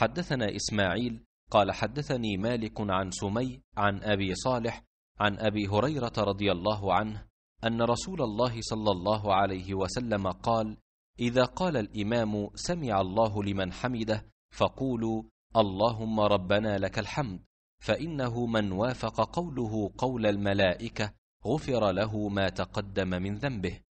حدثنا إسماعيل قال حدثني مالك عن سمي عن أبي صالح عن أبي هريرة رضي الله عنه أن رسول الله صلى الله عليه وسلم قال إذا قال الإمام سمع الله لمن حمده فقولوا اللهم ربنا لك الحمد فإنه من وافق قوله قول الملائكة غفر له ما تقدم من ذنبه